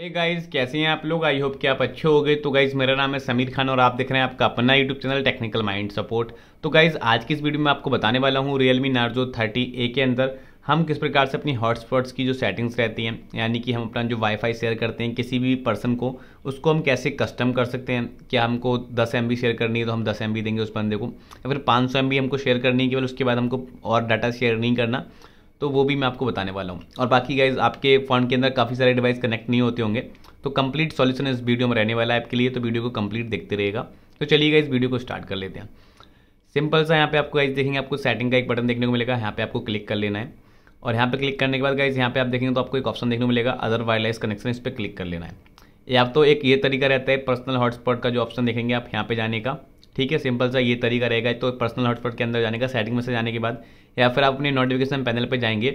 hey guys कैसे हैं आप लोग आई होप कि आप अच्छे हो गए तो गाइस मेरा नाम है समीर खान और आप देख रहे हैं आपका अपना YouTube channel technical mind support तो गाइस आज की इस वीडियो में आपको बताने वाला हूँ रियलमी नार्जो थर्टी ए के अंदर हम किस प्रकार से अपनी हॉटस्पॉट्स की जो सेटिंग्स रहती हैं यानी कि हम अपना जो वाईफाई शेयर करते हैं किसी भी पर्सन को उसको हम कैसे कस्टम कर सकते हैं क्या हमको 10 एम शेयर करनी है तो हम 10 एम देंगे उस बंदे को या फिर 500 एम हमको शेयर करनी है केवल उसके बाद हमको और डाटा शेयर नहीं करना तो वो भी मैं आपको बताने वाला हूँ और बाकी गाइज आपके फ़ोन के अंदर काफ़ी सारे डिवाइस कनेक्ट नहीं होते होंगे तो कंप्लीट सॉल्यूशन इस वीडियो में रहने वाला है आपके लिए तो वीडियो को कंप्लीट देखते रहेगा तो चलिएगा इस वीडियो को स्टार्ट कर लेते हैं सिंपल सा यहाँ पे आपको गाइज देखेंगे आपको सेटिंग का एक बटन देखने को मिलेगा यहाँ पे आपको क्लिक कर लेना है और यहाँ पे क्लिक करने के बाद गाइज यहाँ पे आप देखेंगे तो आपको एक ऑप्शन देखने को मिलेगा अदर वायरलेस कनेक्शन इस पर क्लिक कर लेना है या तो एक ये तरीका रहता है पर्सनल हॉटस्पॉट का जो ऑप्शन देखेंगे आप यहाँ पे जाने का ठीक है सिंपल सा ये तरीका रहेगा तो पर्सनल हॉटस्पॉट के अंदर जाने का सेटिंग में से जाने के बाद या फिर आप अपने नोटिफिकेशन पैनल पर जाएंगे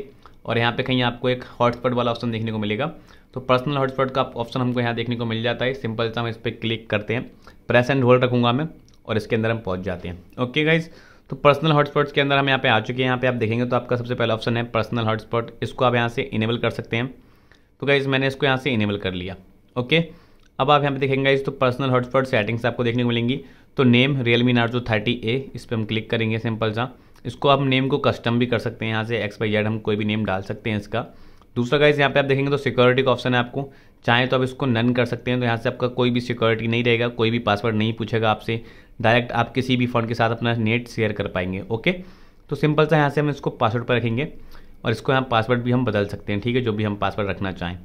और यहाँ पे कहीं आपको एक हॉटस्पॉट वाला ऑप्शन देखने को मिलेगा तो पर्सनल हॉटस्पॉट का ऑप्शन हमको यहाँ देखने को मिल जाता है सिंपल सा हम इस पर क्लिक करते हैं प्रेस एंड होल्ड रखूंगा मैं और इसके अंदर हम पहुँच जाते हैं ओके गाइज़ तो पर्सनल हॉटस्पॉट्स के अंदर हम यहाँ पे आ चुके हैं यहाँ पे आप देखेंगे तो आपका सबसे पहला ऑप्शन है पर्सनल हॉटस्पॉट इसको आप यहाँ से इनेबल कर सकते हैं तो गाइज़ मैंने इसको यहाँ से इनेबल कर लिया ओके अब आप यहाँ पे देखेंगे तो पर्सनल हॉटस्पॉट सेटिंग्स आपको देखने को मिलेंगी तो name Realme Narzo thirty A इस पर हम क्लिक करेंगे सिंपल सा इसको आप नेम को कस्टम भी कर सकते हैं यहाँ से एक्स बाई जेड हम कोई भी नेम डाल सकते हैं इसका दूसरा गाइज यहाँ पे आप देखेंगे तो सिक्योरिटी का ऑप्शन है आपको चाहे तो आप इसको नन कर सकते हैं तो यहाँ से आपका कोई भी सिक्योरिटी नहीं रहेगा कोई भी पासवर्ड नहीं पूछेगा आपसे डायरेक्ट आप किसी भी फ़ोन के साथ अपना नेट शेयर कर पाएंगे ओके तो सिंपल सा यहाँ से हम इसको पासवर्ड पर रखेंगे और इसको यहाँ पासवर्ड भी हम बदल सकते हैं ठीक है जो भी हम पासवर्ड रखना चाहें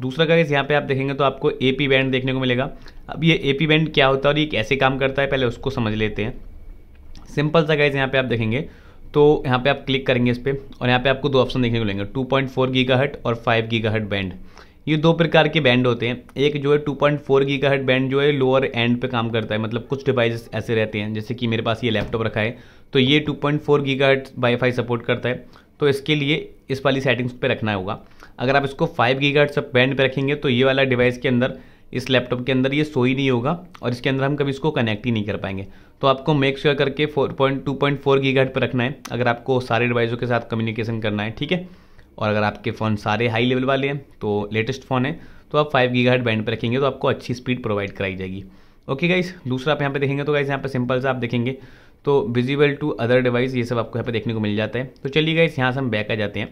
दूसरा गाइज यहाँ पे आप देखेंगे तो आपको ए पी बैंड देखने को मिलेगा अब ये ए पी बैंड क्या होता है और ये कैसे काम करता है पहले उसको समझ लेते हैं सिंपल सा गाइज यहाँ पे आप देखेंगे तो यहाँ पे आप क्लिक करेंगे इस पर और यहाँ पे आपको दो ऑप्शन देखने को मिलेंगे टू पॉइंट फोर का हट और फाइव गीगा हट बैंड ये दो प्रकार के बैंड होते हैं एक जो है टू पॉइंट फोर का हट बैंड जो है लोअर एंड पे काम करता है मतलब कुछ डिवाइस ऐसे रहते हैं जैसे कि मेरे पास ये लैपटॉप रखा है तो ये टू पॉइंट फोर का हट फाई सपोर्ट करता है तो इसके लिए इस वाली सेटिंग्स पे रखना होगा अगर आप इसको फाइव गीगा सब बैंड पे रखेंगे तो ये वाला डिवाइस के अंदर इस लैपटॉप के अंदर ये सो ही नहीं होगा और इसके अंदर हम कभी इसको कनेक्ट ही नहीं कर पाएंगे तो आपको मेक श्योर sure करके four point two point four पर रखना है अगर आपको सारे डिवाइसों के साथ कम्युनिकेशन करना है ठीक है और अगर आपके फ़ोन सारे हाई लेवल वाले हैं तो लेटेस्ट फ़ोन है तो आप फाइव गीगा बैंड पर रखेंगे तो आपको अच्छी स्पीड प्रोवाइड कराई जाएगी ओके गाइस दूसरा आप यहाँ पे देखेंगे तो गाइस यहाँ पे सिंपल से आप देखेंगे तो विजिबल टू अदर डिवाइस ये सब आपको यहाँ पे देखने को मिल जाता है तो चलिए गाइस यहाँ से हम बैक आ जाते हैं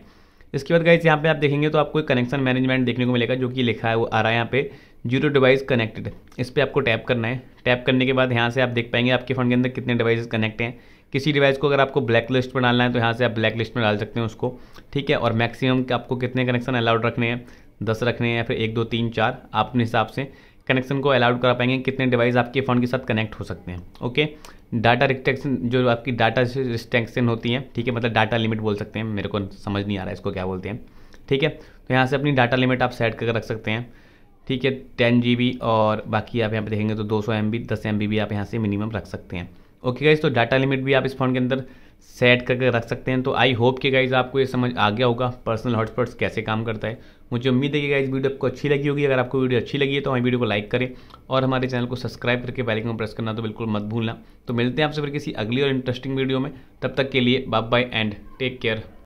इसके बाद गाइस यहाँ पे आप देखेंगे तो आपको एक कनेक्शन मैनेजमेंट देखने को मिलेगा जो कि लिखा है वो आ रहा है यहाँ पे जीरो डिवाइस कनेक्टेड इस पर आपको टैप करना है टैप करने के बाद यहाँ से आप देख पाएंगे आपके फ़ोन के अंदर कितने डिवाइस कनेक्ट हैं किसी डिवाइस को अगर आपको ब्लैक लिस्ट में डालना है तो यहाँ से आप ब्लैक लिस्ट में डाल सकते हैं उसको ठीक है और मैक्सिमम आपको कितने कनेक्शन अलाउड रखने हैं दस रखने हैं या फिर एक दो तीन चार आप अपने हिसाब से कनेक्शन को अलाउड करा पाएंगे कितने डिवाइस आपके फ़ोन के साथ कनेक्ट हो सकते हैं ओके डाटा रिस्ट्रिक्शन जो आपकी डाटा रिस्ट्रिक्शन होती है ठीक है मतलब डाटा लिमिट बोल सकते हैं मेरे को समझ नहीं आ रहा है इसको क्या बोलते हैं ठीक है तो यहाँ से अपनी डाटा लिमिट आप सेट करके रख सकते हैं ठीक है टेन जी और बाकी आप यहाँ पर देखेंगे तो दो सौ एम बी दस एम बी भी आप यहाँ से मिनिमम रख सकते हैं ओके गाइज तो डाटा लिमिट भी आप इस फोन के अंदर सेट करके रख सकते हैं तो आई होप कि गाइज आपको ये समझ आ गया होगा पर्सनल हॉटस्पॉट्स कैसे काम करता है मुझे उम्मीद है कि गाइज वीडियो आपको अच्छी लगी होगी अगर आपको वीडियो अच्छी लगी है तो हमारी वीडियो को लाइक करें और हमारे चैनल को सब्सक्राइब करके बेल आइकन प्रेस करना तो बिल्कुल मत भूलना तो मिलते हैं आपसे फिर किसी अगली और इंटरेस्टिंग वीडियो में तब तक के लिए bye bye and take care